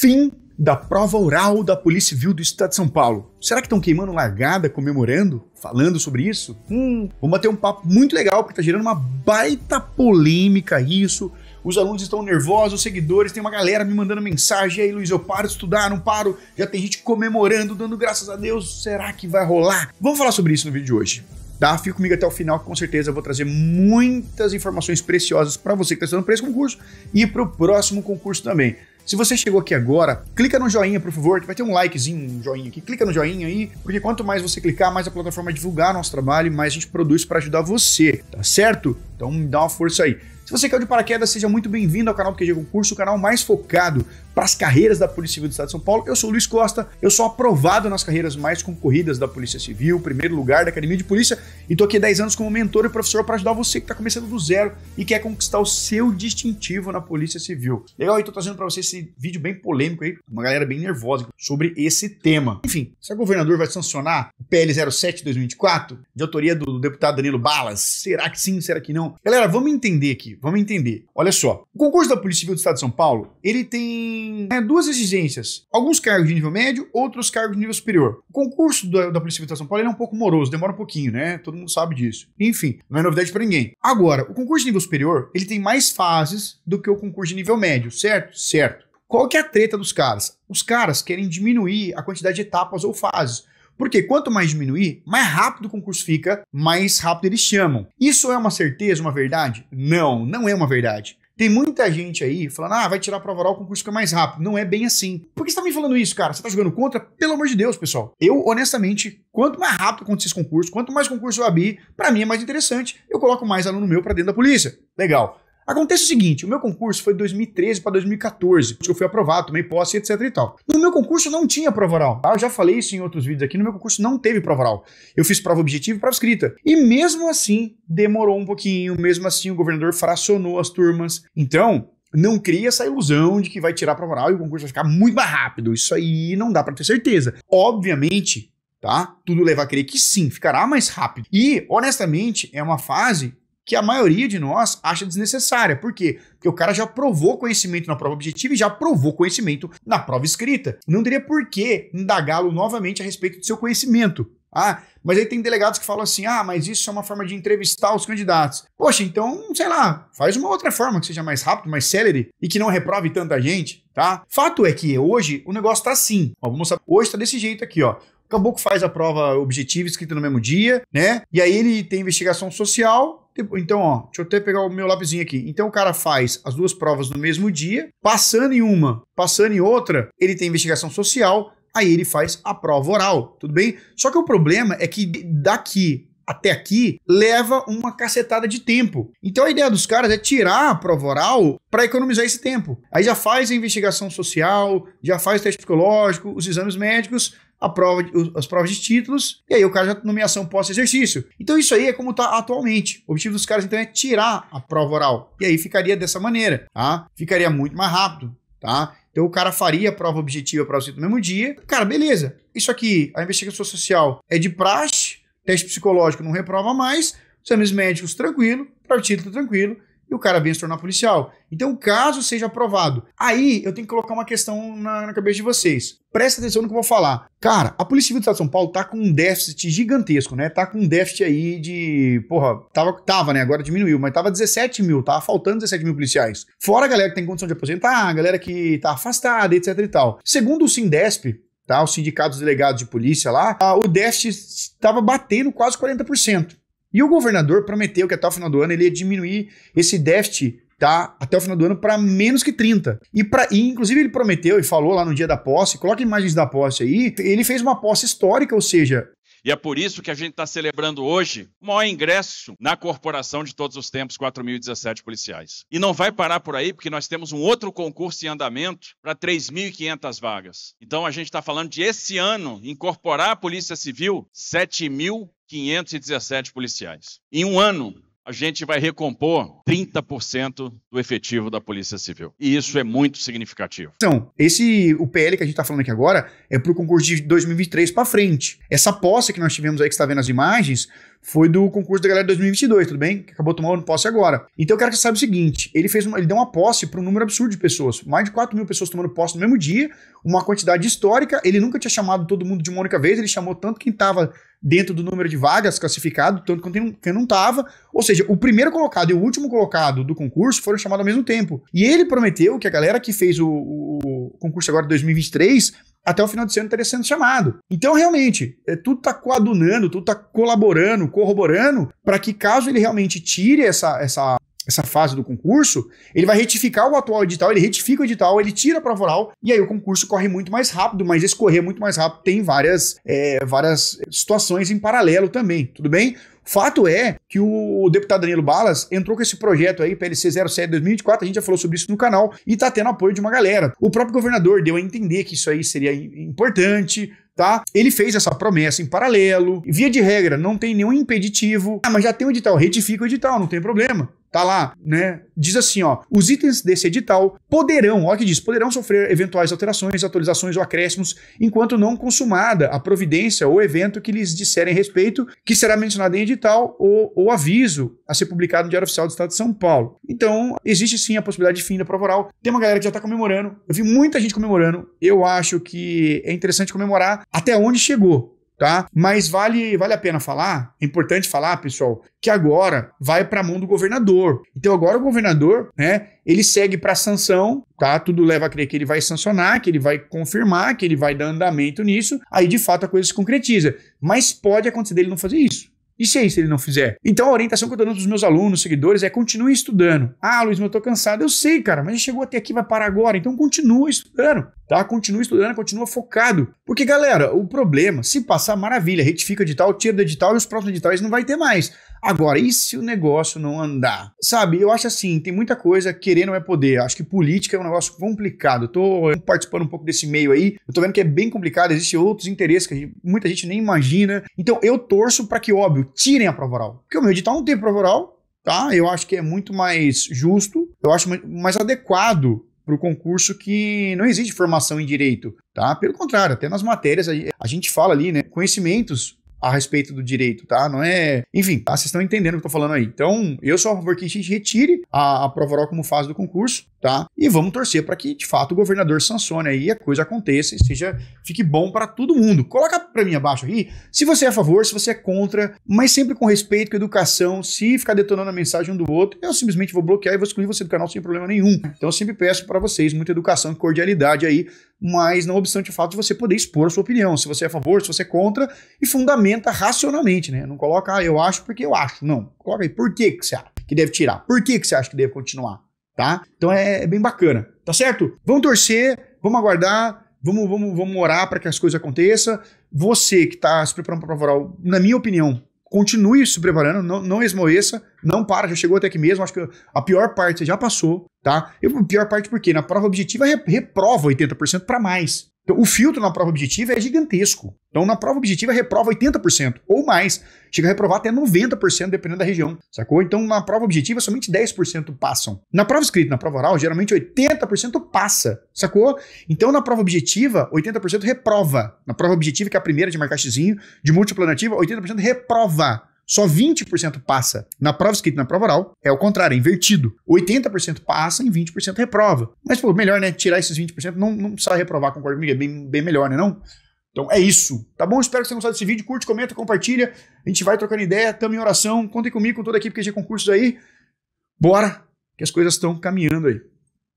Fim da prova oral da Polícia Civil do Estado de São Paulo. Será que estão queimando largada, comemorando, falando sobre isso? Hum, vamos bater um papo muito legal, porque tá gerando uma baita polêmica isso. Os alunos estão nervosos, os seguidores, tem uma galera me mandando mensagem. E aí, Luiz, eu paro de estudar, não paro. Já tem gente comemorando, dando graças a Deus. Será que vai rolar? Vamos falar sobre isso no vídeo de hoje. Tá? Fica comigo até o final, que com certeza eu vou trazer muitas informações preciosas para você que está estudando para esse concurso e para o próximo concurso também. Se você chegou aqui agora, clica no joinha, por favor, que vai ter um likezinho, um joinha aqui. Clica no joinha aí, porque quanto mais você clicar, mais a plataforma divulgar nosso trabalho, mais a gente produz para ajudar você, tá certo? Então dá uma força aí. Se você caiu de paraquedas, seja muito bem-vindo ao canal PQG Concurso, o canal mais focado para as carreiras da Polícia Civil do Estado de São Paulo. Eu sou o Luiz Costa, eu sou aprovado nas carreiras mais concorridas da Polícia Civil, primeiro lugar da Academia de Polícia, e tô aqui 10 anos como mentor e professor para ajudar você que está começando do zero e quer conquistar o seu distintivo na Polícia Civil. Legal, e tô trazendo para você esse vídeo bem polêmico aí, uma galera bem nervosa sobre esse tema. Enfim, se o governador vai sancionar o PL 07 2024, de autoria do deputado Danilo Balas, será que sim, será que não? Galera, vamos entender aqui vamos entender. Olha só, o concurso da Polícia Civil do Estado de São Paulo, ele tem né, duas exigências. Alguns cargos de nível médio, outros cargos de nível superior. O concurso da, da Polícia Civil do Estado de São Paulo é um pouco moroso, demora um pouquinho, né? Todo mundo sabe disso. Enfim, não é novidade para ninguém. Agora, o concurso de nível superior, ele tem mais fases do que o concurso de nível médio, certo? Certo. Qual que é a treta dos caras? Os caras querem diminuir a quantidade de etapas ou fases porque quanto mais diminuir, mais rápido o concurso fica, mais rápido eles chamam. Isso é uma certeza, uma verdade? Não, não é uma verdade. Tem muita gente aí falando, ah, vai tirar a prova oral, o concurso fica mais rápido. Não é bem assim. Por que você tá me falando isso, cara? Você tá jogando contra? Pelo amor de Deus, pessoal. Eu, honestamente, quanto mais rápido acontecer esse concurso, quanto mais concurso eu abrir, para mim é mais interessante. Eu coloco mais aluno meu para dentro da polícia. Legal. Acontece o seguinte, o meu concurso foi de 2013 para 2014, eu fui aprovado, tomei posse, etc e tal. No meu concurso não tinha prova oral, tá? Eu já falei isso em outros vídeos aqui, no meu concurso não teve prova oral. Eu fiz prova objetiva e prova escrita. E mesmo assim, demorou um pouquinho, mesmo assim o governador fracionou as turmas. Então, não cria essa ilusão de que vai tirar a prova oral e o concurso vai ficar muito mais rápido. Isso aí não dá para ter certeza. Obviamente, tá? Tudo leva a crer que sim, ficará mais rápido. E, honestamente, é uma fase que a maioria de nós acha desnecessária. Por quê? Porque o cara já provou conhecimento na prova objetiva e já provou conhecimento na prova escrita. Não teria por que indagá-lo novamente a respeito do seu conhecimento. Ah, mas aí tem delegados que falam assim: ah, mas isso é uma forma de entrevistar os candidatos. Poxa, então, sei lá, faz uma outra forma que seja mais rápido, mais célere e que não reprove tanta gente, tá? Fato é que hoje o negócio tá assim. Ó, vou mostrar. Hoje tá desse jeito aqui, ó. O caboclo faz a prova objetiva escrita no mesmo dia, né? E aí ele tem investigação social, Tipo, então, ó, deixa eu até pegar o meu lapisinho aqui. Então o cara faz as duas provas no mesmo dia, passando em uma, passando em outra, ele tem investigação social, aí ele faz a prova oral, tudo bem? Só que o problema é que daqui até aqui leva uma cacetada de tempo. Então a ideia dos caras é tirar a prova oral para economizar esse tempo. Aí já faz a investigação social, já faz o teste psicológico, os exames médicos, a prova, as provas de títulos, e aí o cara já nomeação pós-exercício. Então isso aí é como está atualmente. O objetivo dos caras então é tirar a prova oral. E aí ficaria dessa maneira, tá? Ficaria muito mais rápido, tá? Então o cara faria a prova objetiva para o no mesmo dia. Cara, beleza. Isso aqui, a investigação social é de praxe, Teste psicológico não reprova mais, exames médicos tranquilo, para o título tá tranquilo, e o cara vem se tornar policial. Então, caso seja aprovado, aí eu tenho que colocar uma questão na, na cabeça de vocês. Presta atenção no que eu vou falar. Cara, a Polícia Civil do Estado de São Paulo tá com um déficit gigantesco, né? Tá com um déficit aí de. Porra, tava, tava né? Agora diminuiu, mas tava 17 mil, tava faltando 17 mil policiais. Fora a galera que tem condição de aposentar, a galera que tá afastada, etc e tal. Segundo o Sindesp, tá? Os sindicatos delegados de polícia lá, o déficit estava batendo quase 40%. E o governador prometeu que até o final do ano ele ia diminuir esse déficit tá até o final do ano para menos que 30. E para inclusive ele prometeu e falou lá no dia da posse, coloca imagens da posse aí, ele fez uma posse histórica, ou seja, e é por isso que a gente está celebrando hoje o maior ingresso na corporação de todos os tempos, 4.017 policiais. E não vai parar por aí, porque nós temos um outro concurso em andamento para 3.500 vagas. Então a gente está falando de esse ano incorporar a Polícia Civil 7.517 policiais. Em um ano, a gente vai recompor 30% do efetivo da Polícia Civil. E isso é muito significativo. Então, esse o PL que a gente está falando aqui agora é para o concurso de 2023 para frente. Essa posse que nós tivemos aí, que está vendo as imagens, foi do concurso da galera de 2022, tudo bem? Que acabou tomando posse agora. Então eu quero que você saiba o seguinte: ele fez uma, ele deu uma posse para um número absurdo de pessoas. Mais de 4 mil pessoas tomando posse no mesmo dia, uma quantidade histórica. Ele nunca tinha chamado todo mundo de uma única vez, ele chamou tanto quem estava dentro do número de vagas classificado, tanto quanto quem não estava. Ou seja, o primeiro colocado e o último colocado do concurso foram chamados ao mesmo tempo. E ele prometeu que a galera que fez o, o concurso agora de 2023 até o final de ano estaria sendo chamado. Então, realmente, é, tudo está coadunando, tudo está colaborando, corroborando, para que caso ele realmente tire essa, essa, essa fase do concurso, ele vai retificar o atual edital, ele retifica o edital, ele tira a prova oral, e aí o concurso corre muito mais rápido, mas esse correr muito mais rápido tem várias, é, várias situações em paralelo também, tudo bem? Fato é que o deputado Danilo Balas entrou com esse projeto aí, PLC 07 2024, a gente já falou sobre isso no canal, e tá tendo apoio de uma galera. O próprio governador deu a entender que isso aí seria importante, tá? Ele fez essa promessa em paralelo. Via de regra, não tem nenhum impeditivo. Ah, mas já tem o edital, retifica o edital, não tem problema tá lá, né? Diz assim, ó, os itens desse edital poderão, ó que diz, poderão sofrer eventuais alterações, atualizações ou acréscimos enquanto não consumada a providência ou evento que lhes disserem respeito, que será mencionado em edital ou, ou aviso a ser publicado no Diário Oficial do Estado de São Paulo. Então, existe sim a possibilidade de fim da prova oral. Tem uma galera que já tá comemorando, eu vi muita gente comemorando, eu acho que é interessante comemorar até onde chegou, tá? Mas vale, vale a pena falar, é importante falar, pessoal, que agora vai para a mão do governador. Então agora o governador, né, ele segue para sanção, tá? Tudo leva a crer que ele vai sancionar, que ele vai confirmar, que ele vai dar andamento nisso, aí de fato a coisa se concretiza. Mas pode acontecer dele não fazer isso. E se é isso ele não fizer? Então a orientação que eu tô dando pros meus alunos, seguidores, é continue estudando. Ah, Luiz, mas eu tô cansado. Eu sei, cara, mas chegou até aqui, vai parar agora. Então continua estudando, tá? Continua estudando, continua focado. Porque, galera, o problema, se passar, maravilha, retifica edital, tira do edital e os próximos editais não vai ter mais. Agora, e se o negócio não andar? Sabe, eu acho assim, tem muita coisa, querer não é poder. Acho que política é um negócio complicado. Estou participando um pouco desse meio aí, eu tô vendo que é bem complicado, existem outros interesses que gente, muita gente nem imagina. Então, eu torço para que, óbvio, tirem a prova oral. Porque o meu edital não tem prova oral, tá? Eu acho que é muito mais justo, eu acho mais adequado para o concurso que não existe formação em direito, tá? Pelo contrário, até nas matérias a gente fala ali, né? Conhecimentos a respeito do direito, tá? Não é. Enfim, tá? Vocês estão entendendo o que eu tô falando aí. Então, eu sou a favor que a gente retire a, a Provorol como fase do concurso, tá? E vamos torcer para que, de fato, o governador sancione aí, a coisa aconteça e seja, fique bom para todo mundo. Coloca para mim abaixo aí se você é a favor, se você é contra, mas sempre com respeito, com educação. Se ficar detonando a mensagem um do outro, eu simplesmente vou bloquear e vou excluir você do canal sem problema nenhum. Então, eu sempre peço para vocês muita educação e cordialidade aí mas não obstante o fato de você poder expor a sua opinião, se você é a favor, se você é contra, e fundamenta racionalmente, né? Não coloca, ah, eu acho porque eu acho. Não. Coloca aí, por que, que você acha que deve tirar? Por que, que você acha que deve continuar? Tá? Então é, é bem bacana, tá certo? Vamos torcer, vamos aguardar, vamos, vamos, vamos orar para que as coisas aconteçam. Você que está se preparando para a na minha opinião, continue se preparando, não, não esmoeça, não para, já chegou até aqui mesmo, acho que a pior parte você já passou, tá? E a pior parte porque na prova objetiva reprova 80% para mais. Então, o filtro na prova objetiva é gigantesco. Então, na prova objetiva, reprova 80% ou mais. Chega a reprovar até 90%, dependendo da região, sacou? Então, na prova objetiva, somente 10% passam. Na prova escrita, na prova oral, geralmente 80% passa, sacou? Então, na prova objetiva, 80% reprova. Na prova objetiva, que é a primeira de marcar xizinho, de múltipla nativa, 80% reprova. Só 20% passa na prova escrita e na prova oral. É o contrário, é invertido. 80% passa e 20% reprova. Mas, pô, melhor, né? Tirar esses 20%, não, não precisa reprovar, concordo comigo? É bem, bem melhor, né? Não? Então é isso, tá bom? Espero que você tenha gostado desse vídeo. Curte, comenta, compartilha. A gente vai trocando ideia, tamo em oração. Contem comigo, com toda a equipe que já concursos aí. Bora, que as coisas estão caminhando aí.